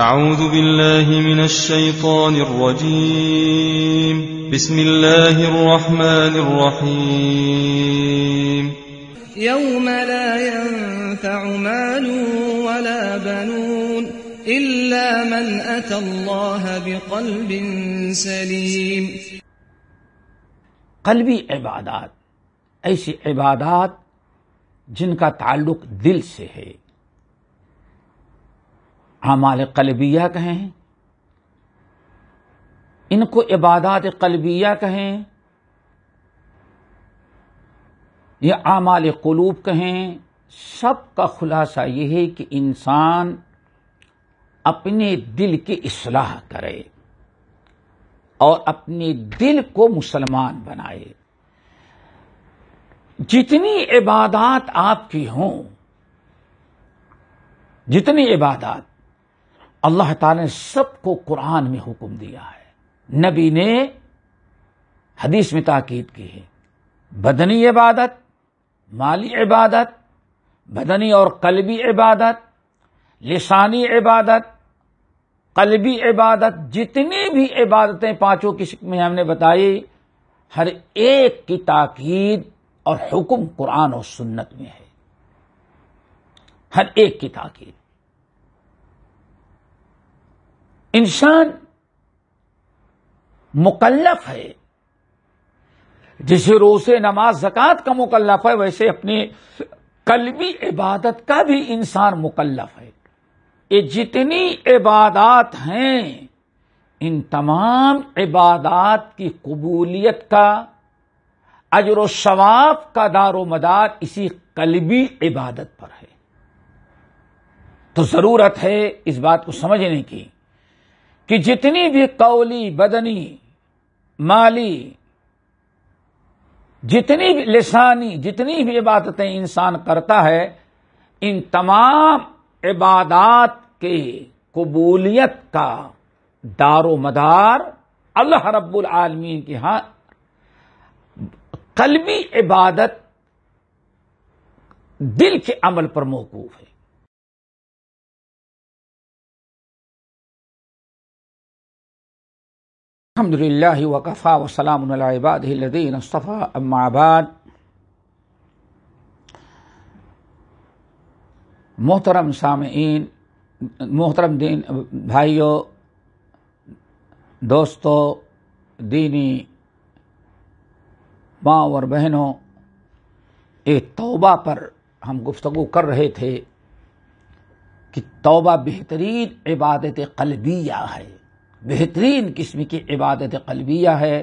أعوذ بالله من الشيطان الرجيم بسم الله الرحمن الرحيم يوم لا ينفع مال ولا بنون إلا من أتى الله بقلب سليم قلبي عبادات أي شيء عبادات جن کا تعلق دل سے ہے आमाल कलबिया कहें इनको इबादत कलबिया कहें या आमाल कलूब कहें सब का खुलासा यह है कि इंसान अपने दिल की असलाह करे और अपने दिल को मुसलमान बनाए जितनी इबादत आपकी हों जितनी इबादत अल्लाह ताला ने सबको कुरान में हुक्म दिया है नबी ने हदीस में ताकीद की है बदनी इबादत माली इबादत बदनी और कलबी इबादत लिसानी इबादत कलबी इबादत जितनी भी इबादतें पांचों किस्म में हमने बताई हर एक की ताकीद और हुक्म कुरान और सुन्नत में है हर एक की ताकीद इंसान मुकल्लफ है जैसे रोसे नमाज जक़ात का मुकल्लफ है वैसे अपनी कलबी इबादत का भी इंसान मुकल्लफ है ये जितनी इबादत हैं इन तमाम इबादात की कबूलियत का अजर शवाब का दारो मदार इसी कलबी इबादत पर है तो जरूरत है इस बात को समझने की कि जितनी भी कौली बदनी माली जितनी भी लिसानी जितनी भी इबादतें इंसान करता है इन तमाम इबादात के कबूलियत का दारो मदार अल्लाह रब्बुल आलमीन के यहाँ कलबी इबादत दिल के अमल पर मौकूफ है अल्हम्दुलिल्लाह वकफ़ा वसलामबादीनफ़ा अम्माबाद मोहतरम सामीन मोहतरम दीन भाइयों दोस्तों दीनी माँ और बहनों एक तौबा पर हम गुफ्तु कर रहे थे कि तौबा बेहतरीन इबादत कलबिया है बेहतरीन किस्म की इबादत कलबिया है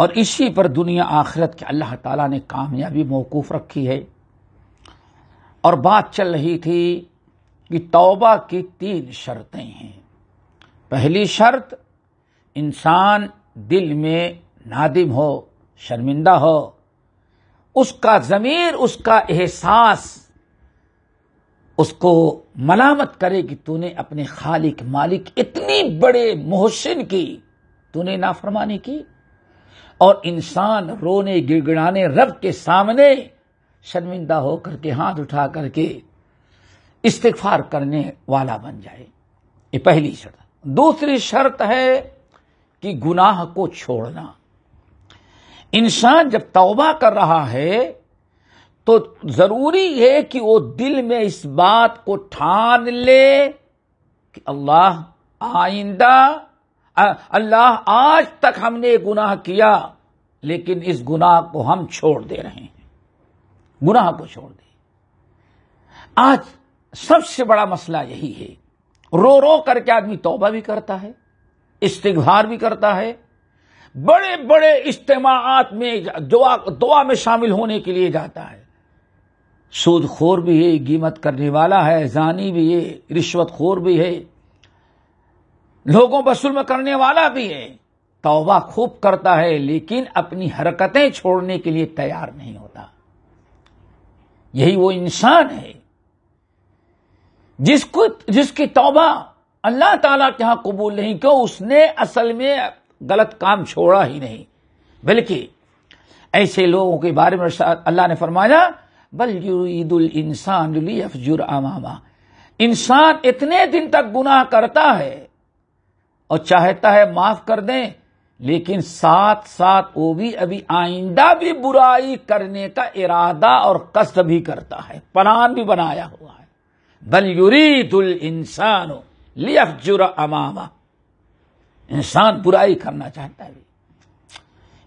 और इसी पर दुनिया आखिरत के अल्लाह ताला ने कामयाबी मौकूफ़ रखी है और बात चल रही थी कि तौबा की तीन शर्तें हैं पहली शर्त इंसान दिल में नादिम हो शर्मिंदा हो उसका ज़मीर उसका एहसास उसको मलामत करे कि तूने अपने खालिक मालिक इतनी बड़े मोहसिन की तूने नाफरमानी की और इंसान रोने गिड़गिड़ाने रब के सामने शर्मिंदा होकर के हाथ उठा करके इस्तफार करने वाला बन जाए ये पहली शर्त दूसरी शर्त है कि गुनाह को छोड़ना इंसान जब तौबा कर रहा है तो जरूरी है कि वो दिल में इस बात को ठान ले कि अल्लाह आइंदा अल्लाह आज तक हमने गुनाह किया लेकिन इस गुनाह को हम छोड़ दे रहे हैं गुनाह को छोड़ दे आज सबसे बड़ा मसला यही है रो रो करके आदमी तौबा भी करता है इस्तिगभार भी करता है बड़े बड़े इज्तमात में दुआ दुआ में शामिल होने के लिए जाता है सूदखोर भी है कीमत करने वाला है जानी भी है रिश्वतखोर भी है लोगों पर सुल्म करने वाला भी है तौबा खूब करता है लेकिन अपनी हरकतें छोड़ने के लिए तैयार नहीं होता यही वो इंसान है जिसको जिसकी तौबा अल्लाह ताला के यहां कबूल नहीं क्यों उसने असल में गलत काम छोड़ा ही नहीं बल्कि ऐसे लोगों के बारे में अल्लाह ने फरमाया बल यूदुल इंसान अफजुर आमामा इंसान इतने दिन तक गुनाह करता है और चाहता है माफ कर दें लेकिन साथ साथ वो भी अभी आइंदा भी बुराई करने का इरादा और कष्ट भी करता है प्लान भी बनाया हुआ है बल यूरीदुल इंसान लियफजुर अमामा इंसान बुराई करना चाहता है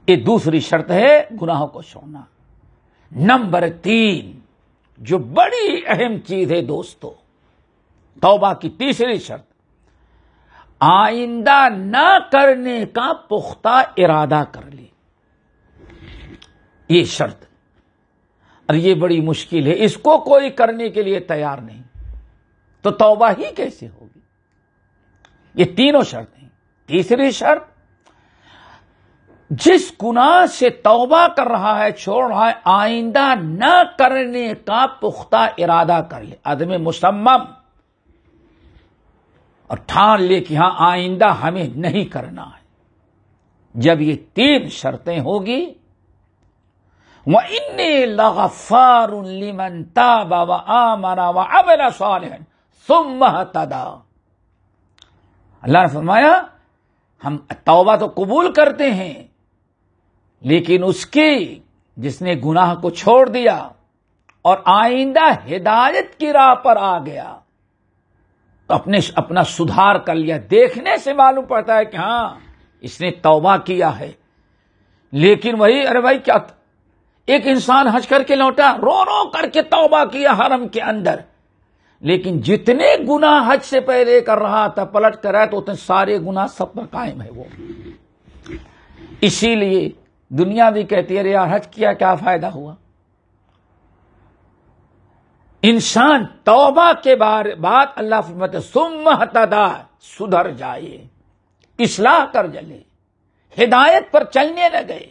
ये दूसरी शर्त है गुनाहों को छोड़ना नंबर तीन जो बड़ी अहम चीज है दोस्तों तौबा की तीसरी शर्त आइंदा ना करने का पुख्ता इरादा कर ले ये शर्त और ये बड़ी मुश्किल है इसको कोई करने के लिए तैयार नहीं तो तौबा ही कैसे होगी ये तीनों शर्तें तीसरी शर्त जिस गुनाह से तौबा कर रहा है छोड़ रहा है आइंदा न करने का पुख्ता इरादा कर ले आदमी मुसम और ठान ले कि हां आइंदा हमें नहीं करना है जब ये तीन शर्तें होगी वह इन लगाफार बाबा आमरा व अब व सुम तदा अल्लाह ने फरमाया हम तौबा तो कबूल करते हैं लेकिन उसकी जिसने गुनाह को छोड़ दिया और आइंदा हिदायत की राह पर आ गया तो अपने अपना सुधार कर लिया देखने से मालूम पड़ता है कि हाँ इसने तौबा किया है लेकिन वही अरे भाई क्या एक इंसान हज करके लौटा रो रो करके तौबा किया हरम के अंदर लेकिन जितने गुना हज से पहले कर रहा था पलट कर रहा तो उतने सारे गुना सब पर कायम है वो इसीलिए दुनिया भी कहती है अरे यार हज किया क्या फायदा हुआ इंसान तौबा के बारे बाद अल्लाह फरमत सुम हतदा सुधर जाए इसलाह कर जले हिदायत पर चलने लगे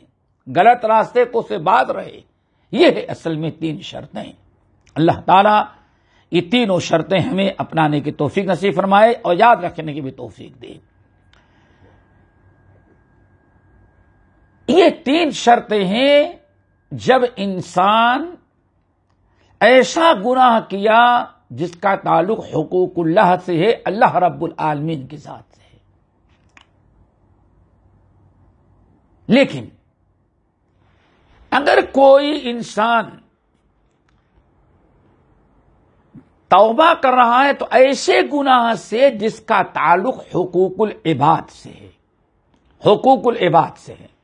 गलत रास्ते को से बात रहे ये है असल में तीन शर्तें अल्लाह ताला ये तीनों शर्तें हमें अपनाने की तोफीक नसीब फरमाए और याद रखने की भी तोफीक दे ये तीन शर्तें हैं जब इंसान ऐसा गुनाह किया जिसका ताल्लुक हकूकुल्लाह से है अल्लाह रब्बुल आलमीन के साथ से है लेकिन अगर कोई इंसान तौबा कर रहा है तो ऐसे गुनाह से जिसका ताल्लुक हकूकुल इबाद से है हकूकुल इबाद से है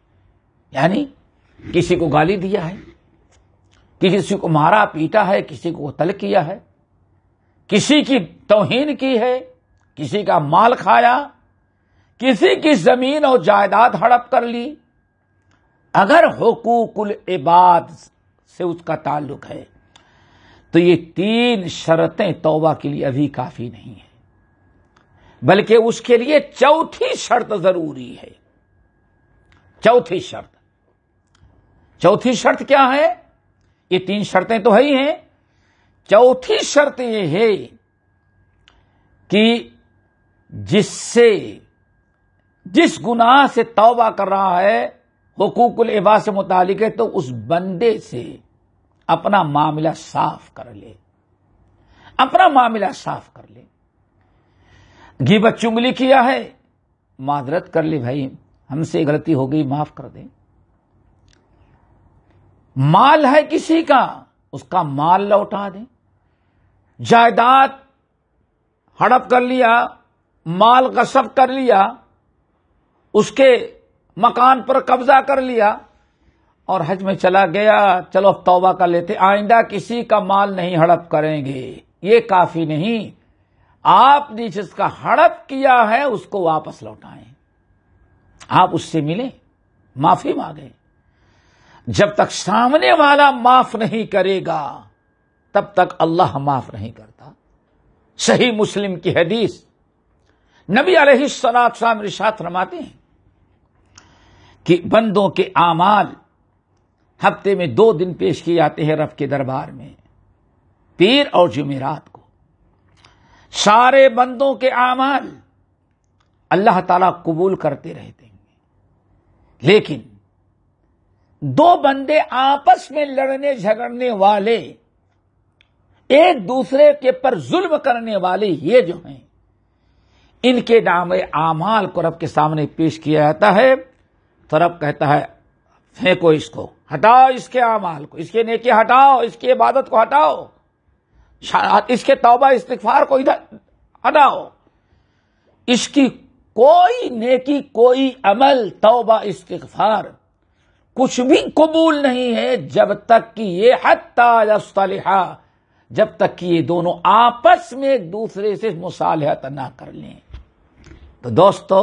यानी किसी को गाली दिया है किसी को मारा पीटा है किसी को तल किया है किसी की तोहीन की है किसी का माल खाया किसी की जमीन और जायदाद हड़प कर ली अगर हुकूकुल इबाद से उसका ताल्लुक है तो ये तीन शर्तें तौबा के लिए अभी काफी नहीं है बल्कि उसके लिए चौथी शर्त जरूरी है चौथी शर्त चौथी शर्त क्या है ये तीन शर्तें तो है ही हैं चौथी शर्त ये है कि जिससे जिस गुनाह से तौबा कर रहा है हकूकुल इबा से मुतालिक है तो उस बंदे से अपना मामला साफ कर ले अपना मामला साफ कर ले गिबत चुंगली किया है मादरत कर ले भाई हमसे गलती हो गई माफ कर दें माल है किसी का उसका माल लौटा दें जायदाद हड़प कर लिया माल गसब कर लिया उसके मकान पर कब्जा कर लिया और हज में चला गया चलो अब तौबा कर लेते आइंदा किसी का माल नहीं हड़प करेंगे ये काफी नहीं आपने जिसका हड़प किया है उसको वापस लौटाएं आप उससे मिले माफी मांगे जब तक सामने वाला माफ नहीं करेगा तब तक अल्लाह माफ नहीं करता सही मुस्लिम की हदीस नबी अलैहिस्सलात साम रिशात रमाते हैं कि बंदों के आमाल हफ्ते में दो दिन पेश किए जाते हैं रब के दरबार में पीर और जुमेरात को सारे बंदों के आमाल अल्लाह ताला कबूल करते रहते हैं लेकिन दो बंदे आपस में लड़ने झगड़ने वाले एक दूसरे के पर जुल्म करने वाले ये जो हैं इनके नाम आमाल को रब के सामने पेश किया जाता है तो रब कहता है फेंको इसको हटाओ इसके आमाल को इसके नेके हटाओ इसकी इबादत को हटाओ इसके तौबा इस्तफार को इधर हटाओ इसकी कोई नेकी कोई अमल तौबा इस्तफार कुछ भी कबूल नहीं है जब तक कि ये हत्या जब तक कि ये दोनों आपस में एक दूसरे से मुसालहत ना कर लें तो दोस्तों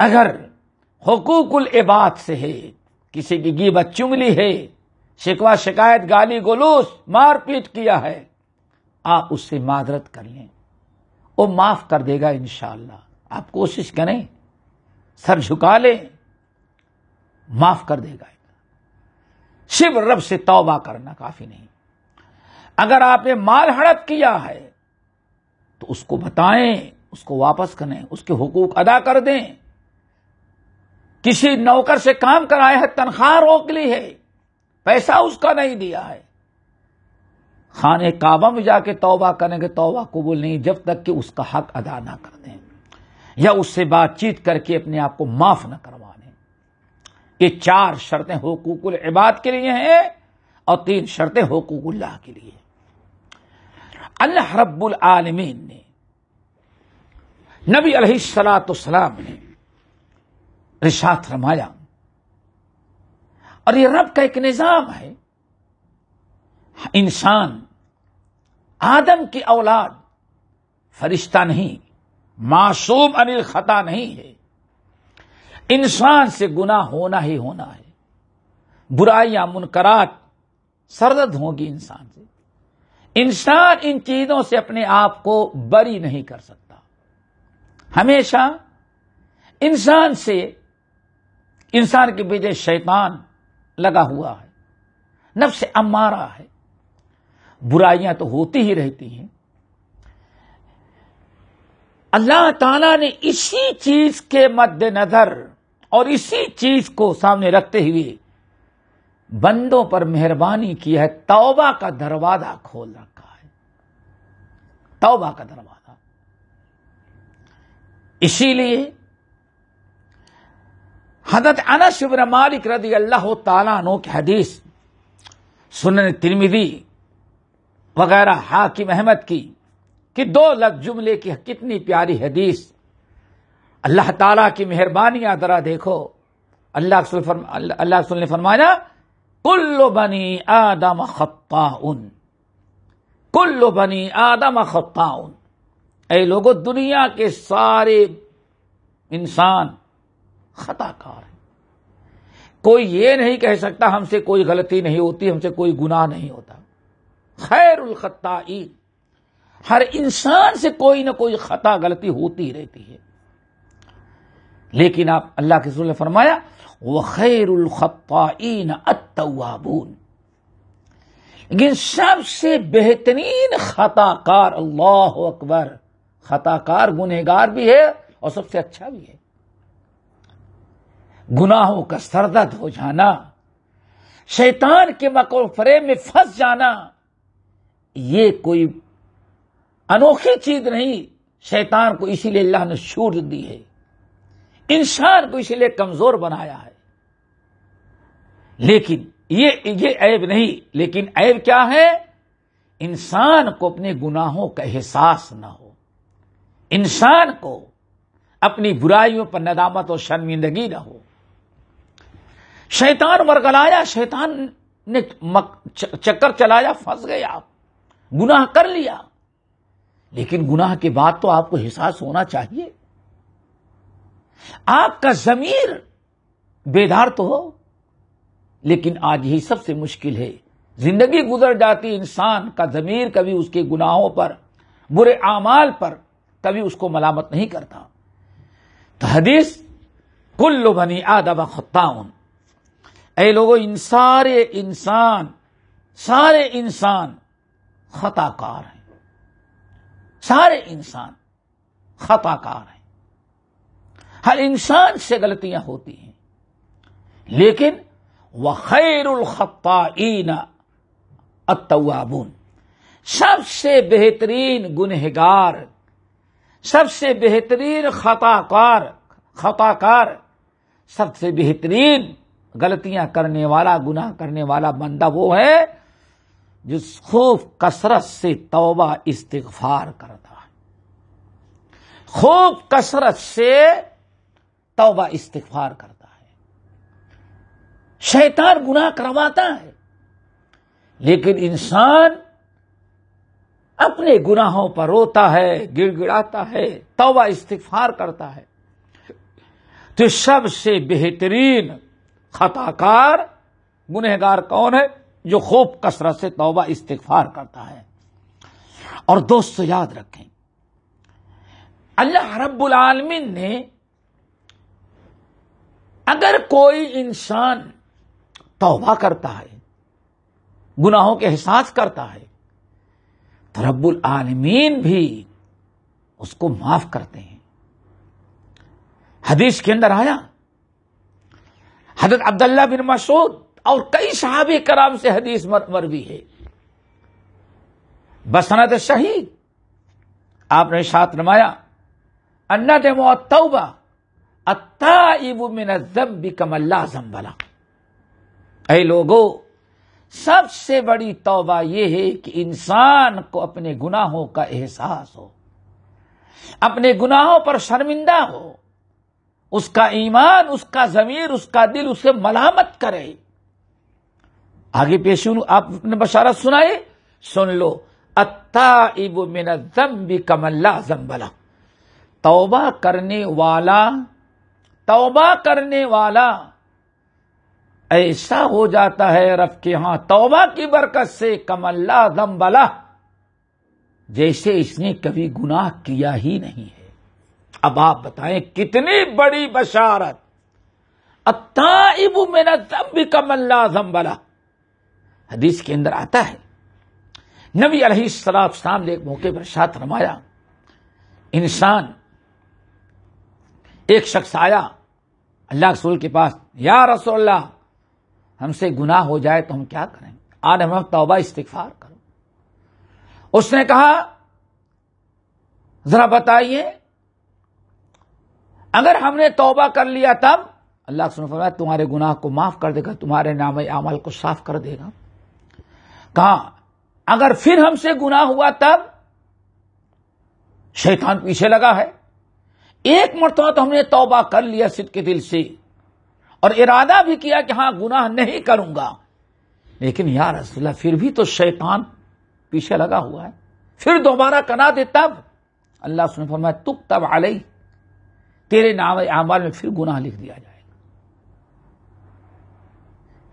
अगर हकूकुल इबाद से है किसी की गीबत चुंगली है शिकवा शिकायत गाली गलूस मारपीट किया है आप उससे माजरत कर लें वो माफ कर देगा इनशाला आप कोशिश करें सर झुका लें माफ कर देगा शिव रब से तौबा करना काफी नहीं अगर आपने माल हड़प किया है तो उसको बताएं उसको वापस करें उसके हुकूक अदा कर दें किसी नौकर से काम कराए है तनख्वाह रोक ली है पैसा उसका नहीं दिया है खाने काबा में जाके तौबा करेंगे तौबा कबूल नहीं जब तक कि उसका हक अदा ना कर दें या उससे बातचीत करके अपने आप को माफ ना करवा कि चार शर्तें हकूकुल इबाद के लिए हैं और तीन शर्तें हकूकुल्लाह के लिए अल्लाह रब्बुल आलमीन ने नबी अलैहिस्सलाम ने रिशात रमाया और ये रब का एक निज़ाम है इंसान आदम की औलाद फरिश्ता नहीं मासूम अनिल खता नहीं है इंसान से गुना होना ही होना है बुराइयां मुनकरात सरदर्द होगी इंसान से इंसान इन चीजों से अपने आप को बरी नहीं कर सकता हमेशा इंसान से इंसान के बीच शैतान लगा हुआ है नफ्स अमारा है बुराइयां तो होती ही रहती हैं अल्लाह ताला ने इसी चीज के मद्देनजर और इसी चीज को सामने रखते हुए बंदों पर मेहरबानी की है तौबा का दरवाजा खोल रखा है तौबा का दरवाजा इसीलिए हजरत अनस मालिक रदी अल्लाह तला की हदीस सुनन तिरमिदी वगैरह हाकिम अहमद की कि दो लफ्ज जुमले की कितनी प्यारी हदीस अल्लाह ताला की मेहरबानी जरा देखो अल्लाह अल्लाह रसूल ने फरमाया कुल्लो बनी आदम खत्ताउन कुल्लो बनी आदम खत्ताउन ऐ लोगों दुनिया के सारे इंसान खताकार है कोई ये नहीं कह सकता हमसे कोई गलती नहीं होती हमसे कोई गुनाह नहीं होता खैर खत्ताई हर इंसान से कोई ना कोई खता गलती होती रहती है लेकिन आप अल्लाह के रसूल ने फरमाया वह खैरखीन अतवाबून लेकिन सबसे बेहतरीन खताकार अल्लाह अकबर खताकार गुनहगार भी है और सबसे अच्छा भी है गुनाहों का सरदर्द हो जाना शैतान के फरे में फंस जाना ये कोई अनोखी चीज नहीं शैतान को इसीलिए अल्लाह ने छूट दी है इंसान को इसलिए कमजोर बनाया है लेकिन ये ये ऐब नहीं लेकिन ऐब क्या है इंसान को अपने गुनाहों का एहसास ना हो इंसान को अपनी बुराइयों पर नदामत और शर्मिंदगी ना हो शैतान वर्गलाया शैतान ने चक्कर चलाया फंस गए आप गुनाह कर लिया लेकिन गुनाह के बाद तो आपको एहसास होना चाहिए आपका जमीर बेदार तो हो लेकिन आज यही सबसे मुश्किल है जिंदगी गुजर जाती इंसान का जमीर कभी उसके गुनाहों पर बुरे आमाल पर कभी उसको मलामत नहीं करता तो हदीस कुल्लु बनी आदब खत्ताउन ऐ लोगो इन सारे इंसान सारे इंसान खताकार हैं सारे इंसान खताकार हैं हर इंसान से गलतियां होती हैं लेकिन वह खैरखीन अतवाबुन सबसे बेहतरीन गुनहगार सबसे बेहतरीन खताकार खताकार सबसे बेहतरीन गलतियां करने वाला गुनाह करने वाला बंदा वो है जो खूब कसरत से तौबा इस्तफार करता है खूब कसरत से तौबा इस्तफार करता है शैतान गुनाह करवाता है लेकिन इंसान अपने गुनाहों पर रोता है गिड़गिड़ाता है तौबा इस्तफार करता है तो सबसे बेहतरीन खताकार गुनहगार कौन है जो खूब कसरत से तौबा इस्तफार करता है और दोस्तों याद रखें अल्लाह रब्बुल आलमीन ने अगर कोई इंसान तौबा करता है गुनाहों के एहसास करता है तो रब्बुल आलमीन भी उसको माफ करते हैं हदीस के अंदर आया हजरत अब्दुल्ला बिन मसूद और कई साहब कराम से हदीस मरवी है बसनत शहीद आपने साथ नमाया अन्ना ने मोतौबा अत्ताइबुमिनजम बिकमल्ला जम्बला अरे लोगो सबसे बड़ी तौबा यह है कि इंसान को अपने गुनाहों का एहसास हो अपने गुनाहों पर शर्मिंदा हो उसका ईमान उसका जमीर उसका दिल उसे मलामत करे आगे पेश आपने बशारत सुनाए सुन लो अत्ता बिकमल्ला जम्बला तौबा करने वाला तौबा करने वाला ऐसा हो जाता है रब के यहां तौबा की बरकत से कमल्ला दम्बला जैसे इसने कभी गुनाह किया ही नहीं है अब आप बताएं कितनी बड़ी बशारत इबू मेरा भी कमल्ला दम्बला हदीस के अंदर आता है नबी अलहिसलाब शाम ने एक मौके पर साथ रमाया इंसान एक शख्स आया अल्लाह रसूल के पास या रसोल्ला हमसे गुनाह हो जाए तो हम क्या करें आज हम तोबा इस्तफार करो उसने कहा जरा बताइए अगर हमने तोबा कर लिया तब अल्लाह सुन फरमाया तुम्हारे गुनाह को माफ कर देगा तुम्हारे नाम अमल को साफ कर देगा कहा अगर फिर हमसे गुनाह हुआ तब शैतान पीछे लगा है एक मरतबा तो हमने तौबा कर लिया सिद के दिल से और इरादा भी किया कि हां गुनाह नहीं करूंगा लेकिन यार रसुल्ला फिर भी तो शैतान पीछे लगा हुआ है फिर दोबारा करा दे तब अल्लाह सुन फरमाए तुक तब आलई तेरे नाम आमाल में फिर गुनाह लिख दिया जाएगा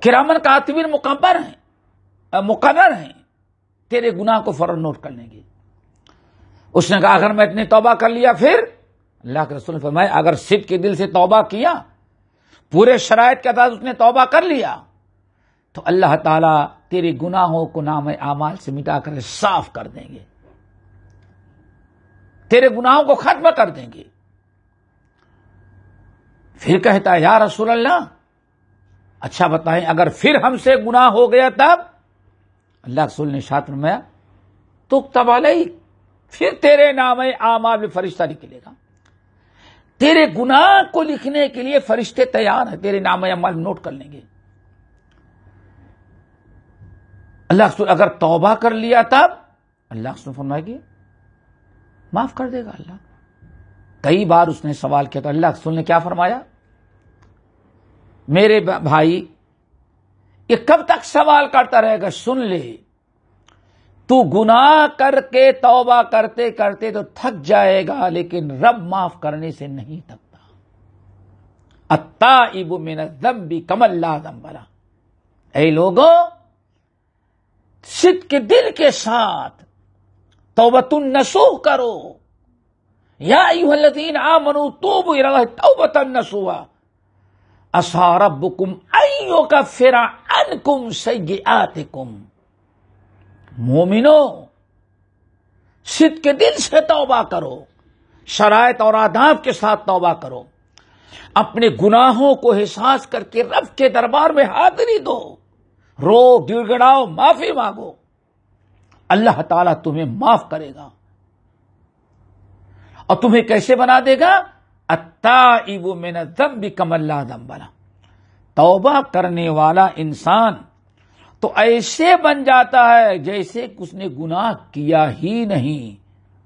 किरामन कातबिन मुकबर है मुकदर है तेरे गुनाह को फौरन नोट कर लेंगे उसने कहा अगर मैं इतनी तौबा कर लिया फिर अल्लाह के रसूल ने फरमाया अगर सिद के दिल से तौबा किया पूरे शराय के तहत उसने तोबा कर लिया तो अल्लाह ताला तेरे गुनाहों को नाम आमाल से मिटाकर साफ कर देंगे तेरे गुनाहों को खत्म कर देंगे फिर कहता यार रसूल अल्लाह अच्छा बताएं अगर फिर हमसे गुनाह हो गया तब अल्लाह रसूल ने शात में तो तबालई फिर तेरे नाम आमाल में फरिश्ता निकलेगा तेरे गुनाह को लिखने के लिए फरिश्ते तैयार हैं तेरे नाम अमल नोट कर लेंगे अल्लाह अगर तौबा कर लिया तब अल्लाह फरमाएगी माफ कर देगा अल्लाह कई बार उसने सवाल किया तो अल्लाह रसूल ने क्या फरमाया मेरे भाई ये कब तक सवाल करता रहेगा सुन ले तू गुनाह करके तौबा करते करते तो थक जाएगा लेकिन रब माफ करने से नहीं थकता अत्ता इबू मेरा भी कमल्ला दम्बला ऐ लोगों सिद्ध के दिल के साथ तुम नसूह करो या युहलदीन आ मनु तूब तोबतन नसूहा असारब कुम अयो का फिरा अन कुम सयात कुम मोमिनो सिद्ध के दिल से तौबा करो शराय और आदाब के साथ तौबा करो अपने गुनाहों को एहसास करके रब के दरबार में हाजिरी दो रो गिड़गड़ाओ माफी मांगो अल्लाह ताला तुम्हें माफ करेगा और तुम्हें कैसे बना देगा अत्ता इबो मेना दम भी कमल्ला दम बना तौबा करने वाला इंसान तो ऐसे बन जाता है जैसे उसने गुनाह किया ही नहीं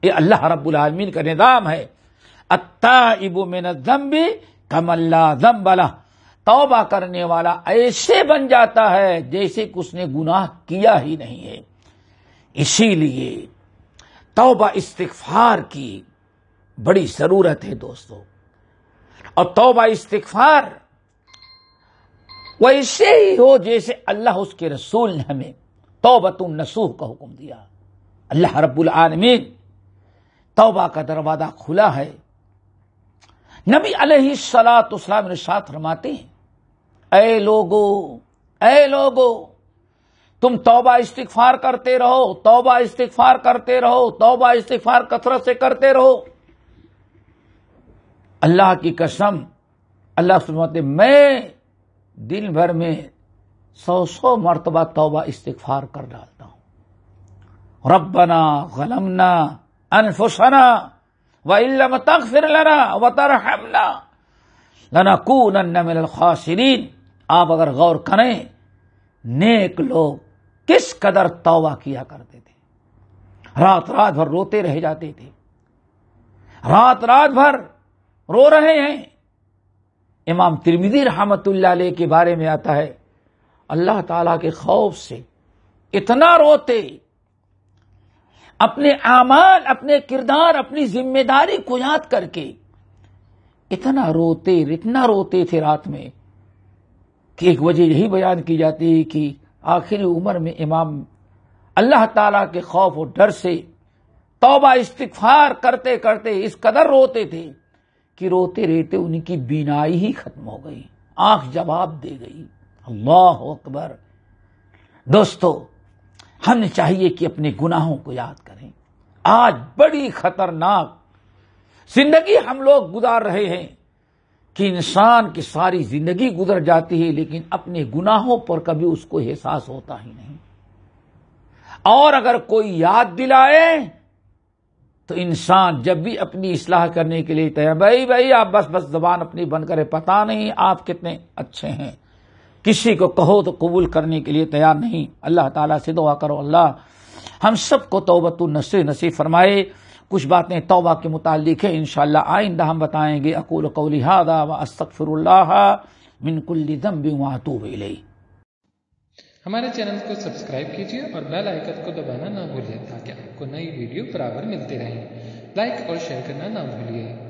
ये अल्लाह रब्बुल आलमीन का निदाम है अत्ता इबो मेन दम्बी कमल्ला दम्बला तौबा करने वाला ऐसे बन जाता है जैसे उसने गुनाह किया ही नहीं है इसीलिए तौबा इस्तफार की बड़ी जरूरत है दोस्तों और तौबा इस्तफार वैसे ही हो जैसे अल्लाह उसके रसूल ने हमें तोबत नसूह का हुक्म दिया अल्लाह रब्बुल आलमीन तौबा का दरवाजा खुला है नबी अलैहिस्सलाम साथ फरमाते हैं ए लोगो ए लोगो तुम तौबा इस्तिगफार करते रहो तौबा इस्तिगफार करते रहो तौबा इस्तिगफार कसरत से करते रहो अल्लाह की कसम अल्लाह सुनते मैं दिन भर में सौ सौ मरतबा तोबा इस्तफार कर डालता हूं रबना गलमना अनफुसना व इलम तक फिर लना व तरहमना लनकून खासरीन आप अगर गौर करें नेक लोग किस कदर तोबा किया करते थे रात रात भर रोते रह जाते थे रात रात भर रो रहे हैं इमाम तिरमिदी रहमतुल्लाह अलैह के बारे में आता है अल्लाह ताला के खौफ से इतना रोते अपने आमाल अपने किरदार अपनी जिम्मेदारी को याद करके इतना रोते इतना रोते थे रात में कि एक वजह यही बयान की जाती है कि आखिरी उम्र में इमाम अल्लाह ताला के खौफ और डर से तौबा इस्तफार करते करते इस कदर रोते थे कि रोते रहते उनकी बीनाई ही खत्म हो गई आंख जवाब दे गई अल्लाह अकबर दोस्तों हमें चाहिए कि अपने गुनाहों को याद करें आज बड़ी खतरनाक जिंदगी हम लोग गुजार रहे हैं कि इंसान की सारी जिंदगी गुजर जाती है लेकिन अपने गुनाहों पर कभी उसको एहसास होता ही नहीं और अगर कोई याद दिलाए तो इंसान जब भी अपनी इसलाह करने के लिए तैयार भाई भाई आप बस बस जबान अपनी बंद करें पता नहीं आप कितने अच्छे हैं किसी को कहो तो कबूल करने के लिए तैयार नहीं अल्लाह ताला से दुआ करो अल्लाह हम सबको तोबत नसी नसीब फरमाए कुछ बातें तोबा के मुतालिक है इनशाला आइंदा हम बताएंगे अकूल कौलिहादा व अस्तफ़िर मिनकुल्ली दम भी वहाँ तो हमारे चैनल को सब्सक्राइब कीजिए और बेल आइकन को दबाना ना भूलिए ताकि आपको नई वीडियो बराबर मिलती रहे लाइक और शेयर करना ना भूलिए